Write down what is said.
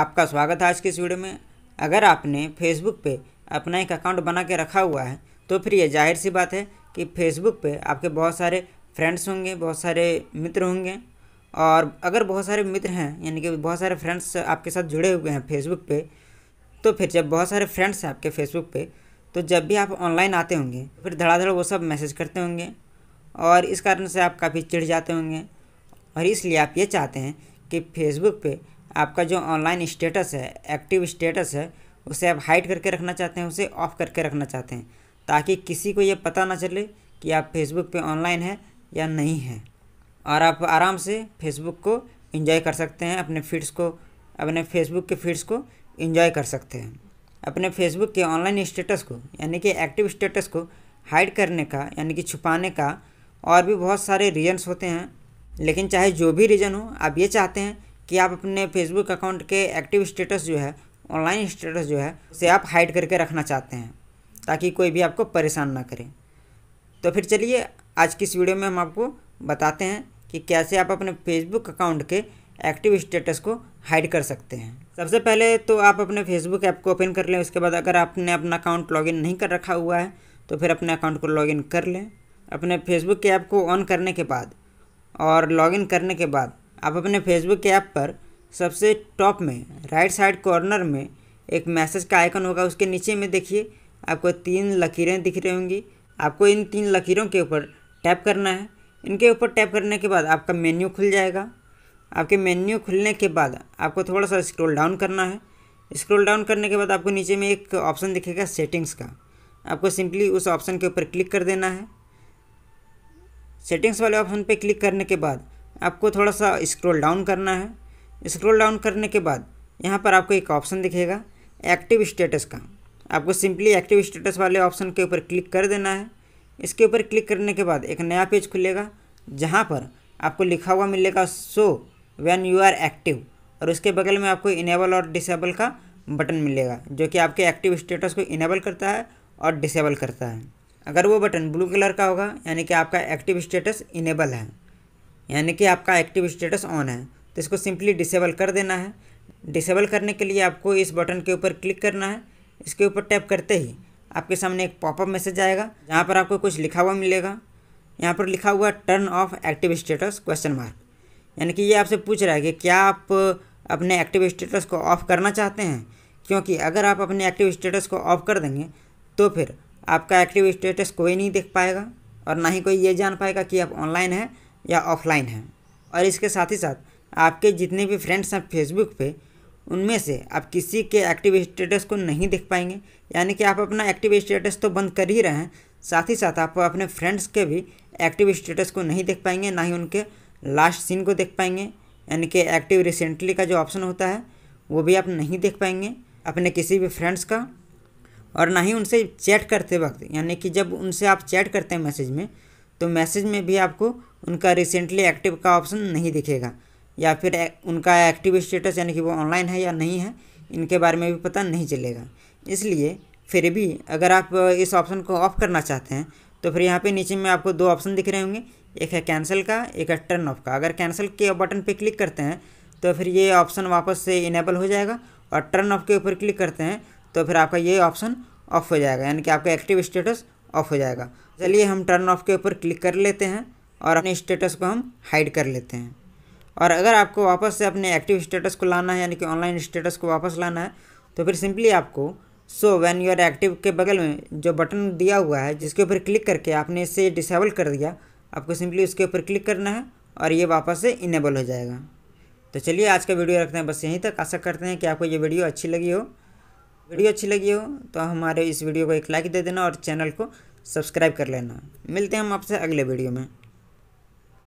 आपका स्वागत है आज के इस वीडियो में अगर आपने फेसबुक पे अपना एक अकाउंट बना के रखा हुआ है तो फिर ये जाहिर सी बात है कि फेसबुक पे आपके बहुत सारे फ्रेंड्स होंगे बहुत सारे मित्र होंगे और अगर बहुत सारे मित्र हैं यानी कि बहुत सारे फ्रेंड्स आपके साथ जुड़े हुए हैं फेसबुक पर तो फिर जब बहुत सारे फ्रेंड्स हैं आपके फेसबुक पर तो जब भी आप ऑनलाइन आते होंगे फिर धड़ाधड़ वो सब मैसेज करते होंगे और इस कारण से आप काफ़ी चिढ़ जाते होंगे और इसलिए आप ये चाहते हैं कि फेसबुक पे आपका जो ऑनलाइन स्टेटस है एक्टिव स्टेटस है उसे आप हाइड करके रखना चाहते हैं उसे ऑफ़ करके रखना चाहते हैं ताकि किसी को ये पता ना चले कि आप फेसबुक पे ऑनलाइन हैं या नहीं हैं और आप आराम से फेसबुक को इंजॉय कर सकते हैं अपने फीड्स को अपने फेसबुक के फीड्स को इन्जॉय कर सकते हैं अपने फेसबुक के ऑनलाइन स्टेटस को यानी कि एक्टिव स्टेटस को हाइड करने का यानी कि छुपाने का और भी बहुत सारे रीजन्स होते हैं लेकिन चाहे जो भी रीज़न हो आप ये चाहते हैं कि आप अपने फेसबुक अकाउंट के एक्टिव स्टेटस जो है ऑनलाइन स्टेटस जो है उसे आप हाइड करके रखना चाहते हैं ताकि कोई भी आपको परेशान ना करे तो फिर चलिए आज की इस वीडियो में हम आपको बताते हैं कि कैसे आप अपने फेसबुक अकाउंट के एक्टिव स्टेटस को हाइड कर सकते हैं सबसे पहले तो आप अपने फेसबुक ऐप को ओपन कर लें उसके बाद अगर आपने अपना अकाउंट लॉगिन नहीं कर रखा हुआ है तो फिर अपने अकाउंट को लॉगिन कर लें अपने फेसबुक के ऐप को ऑन करने के बाद और लॉगिन करने के बाद आप अपने फेसबुक के ऐप पर सबसे टॉप में राइट साइड कॉर्नर में एक मैसेज का आइकन होगा उसके नीचे में देखिए आपको तीन लकीरें दिख रही होंगी आपको इन तीन लकीरों के ऊपर टैप करना है इनके ऊपर टैप करने के बाद आपका मेन्यू खुल जाएगा आपके मेन्यू खुलने के बाद आपको थोड़ा सा स्क्रॉल डाउन करना है स्क्रॉल डाउन करने के बाद आपको नीचे में एक ऑप्शन दिखेगा सेटिंग्स का आपको सिंपली उस ऑप्शन के ऊपर क्लिक कर देना है सेटिंग्स वाले ऑप्शन पे क्लिक करने के बाद आपको थोड़ा सा स्क्रॉल डाउन करना है स्क्रॉल डाउन करने के बाद यहाँ पर आपको एक ऑप्शन दिखेगा एक्टिव स्टेटस का आपको सिंपली एक्टिव स्टेटस वाले ऑप्शन के ऊपर क्लिक कर देना है इसके ऊपर क्लिक करने के बाद एक नया पेज खुलेगा जहाँ पर आपको लिखा हुआ मिलेगा show when you are active और उसके बगल में आपको इनेबल और डिसेबल का बटन मिलेगा जो कि आपके एक्टिव स्टेटस को इनेबल करता है और डिसेबल करता है अगर वो बटन ब्लू कलर का होगा यानी कि आपका एक्टिव स्टेटस इनेबल है यानी कि आपका एक्टिव स्टेटस ऑन है तो इसको सिंपली डिसेबल कर देना है डिसेबल करने के लिए आपको इस बटन के ऊपर क्लिक करना है इसके ऊपर टैप करते ही आपके सामने एक पॉपअप मैसेज आएगा जहाँ पर आपको कुछ लिखा हुआ मिलेगा यहाँ पर लिखा हुआ turn off active status question mark यानी कि ये आपसे पूछ रहा है कि क्या आप अपने एक्टिव स्टेटस को ऑफ़ करना चाहते हैं क्योंकि अगर आप अपने एक्टिव स्टेटस को ऑफ़ कर देंगे तो फिर आपका एक्टिव स्टेटस कोई नहीं देख पाएगा और ना ही कोई ये जान पाएगा कि आप ऑनलाइन हैं या ऑफलाइन है और इसके साथ ही साथ आपके जितने भी फ्रेंड्स हैं फेसबुक पे उनमें से आप किसी के एक्टिव स्टेटस को नहीं देख पाएंगे यानी कि आप अपना एक्टिव स्टेटस तो बंद कर ही रहे हैं साथ ही साथ आप अपने फ्रेंड्स के भी एक्टिव स्टेटस को नहीं देख पाएंगे ना ही उनके लास्ट सीन को देख पाएंगे यानी कि एक्टिव रिसेंटली का जो ऑप्शन होता है वो भी आप नहीं देख पाएंगे अपने किसी भी फ्रेंड्स का और ना ही उनसे चैट करते वक्त यानी कि जब उनसे आप चैट करते हैं मैसेज में तो मैसेज में भी आपको उनका रिसेंटली एक्टिव का ऑप्शन नहीं दिखेगा या फिर उनका एक्टिव स्टेटस यानी कि वो ऑनलाइन है या नहीं है इनके बारे में भी पता नहीं चलेगा इसलिए फिर भी अगर आप इस ऑप्शन को ऑफ करना चाहते हैं तो फिर यहाँ पे नीचे में आपको दो ऑप्शन दिख रहे होंगे एक है कैंसिल का एक है टर्न ऑफ का अगर कैंसिल के बटन पे क्लिक करते हैं तो फिर ये ऑप्शन वापस से इनेबल हो जाएगा और टर्न ऑफ के ऊपर क्लिक करते हैं तो फिर आपका ये ऑप्शन ऑफ हो जाएगा यानी कि आपका एक्टिव स्टेटस ऑफ हो जाएगा चलिए हम टर्न ऑफ के ऊपर क्लिक कर लेते हैं और अपने स्टेटस को हम हाइड कर लेते हैं और अगर आपको वापस से अपने एक्टिव स्टेटस को लाना है यानी कि ऑनलाइन स्टेटस को वापस लाना है तो फिर सिंपली आपको show when you are active के बगल में जो बटन दिया हुआ है जिसके ऊपर क्लिक करके आपने इसे डिसेबल कर दिया आपको सिंपली उसके ऊपर क्लिक करना है और ये वापस से इनेबल हो जाएगा तो चलिए आज का वीडियो रखते हैं बस यहीं तक आशा करते हैं कि आपको ये वीडियो अच्छी लगी हो वीडियो अच्छी लगी हो तो हमारे इस वीडियो को एक लाइक दे देना और चैनल को सब्सक्राइब कर लेना मिलते हैं हम आपसे अगले वीडियो में